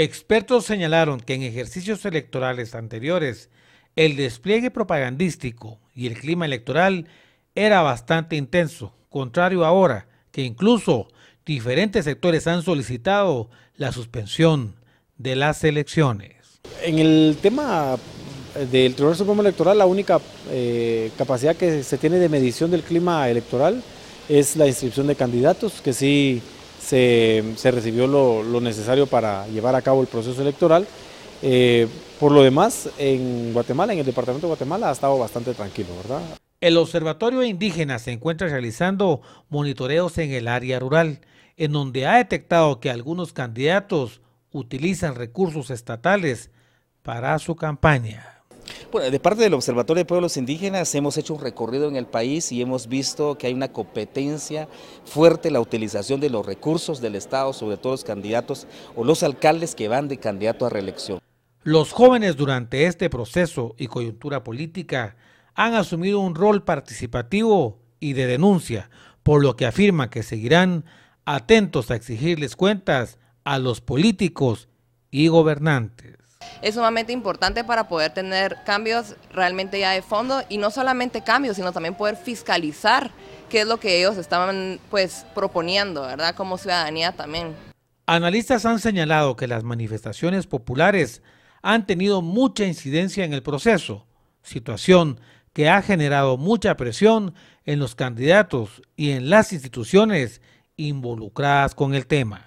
Expertos señalaron que en ejercicios electorales anteriores, el despliegue propagandístico y el clima electoral era bastante intenso, contrario ahora, que incluso diferentes sectores han solicitado la suspensión de las elecciones. En el tema del Tribunal Supremo Electoral, la única eh, capacidad que se tiene de medición del clima electoral es la inscripción de candidatos, que sí se, recibió lo, necesario para llevar a cabo el proceso electoral. Eh, por lo demás, en Guatemala, en el departamento de Guatemala, ha estado bastante tranquilo, ¿verdad? El Observatorio Indígena se encuentra realizando monitoreos en el área rural, en donde ha detectado que algunos candidatos utilizan recursos estatales para su campaña de parte del Observatorio de Pueblos Indígenas hemos hecho un recorrido en el país y hemos visto que hay una competencia fuerte en la utilización de los recursos del Estado, sobre todo los candidatos o los alcaldes que van de candidato a reelección. Los jóvenes durante este proceso y coyuntura política han asumido un rol participativo y de denuncia, por lo que afirma que seguirán atentos a exigirles cuentas a los políticos y gobernantes es sumamente importante para poder tener cambios realmente ya de fondo y no solamente cambios, sino también poder fiscalizar qué es lo que ellos estaban pues proponiendo, ¿verdad? Como ciudadanía también. Analistas han señalado que las manifestaciones populares han tenido mucha incidencia en el proceso, situación que ha generado mucha presión en los candidatos y en las instituciones involucradas con el tema.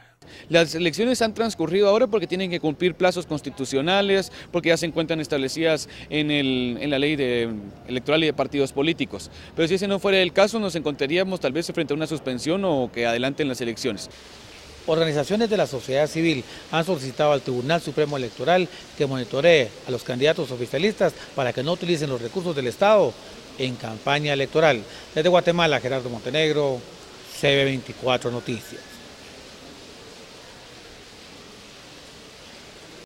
Las elecciones han transcurrido ahora porque tienen que cumplir plazos constitucionales, porque ya se encuentran establecidas en, la ley electoral y de partidos políticos. Pero si ese no fuera el caso, nos encontraríamos tal vez frente a una suspensión o que adelanten las elecciones. Organizaciones de la sociedad civil han solicitado al Tribunal Supremo Electoral que monitoree a los candidatos oficialistas para que no utilicen los recursos del Estado en campaña electoral. Desde Guatemala, Gerardo Montenegro, CB24 Noticias.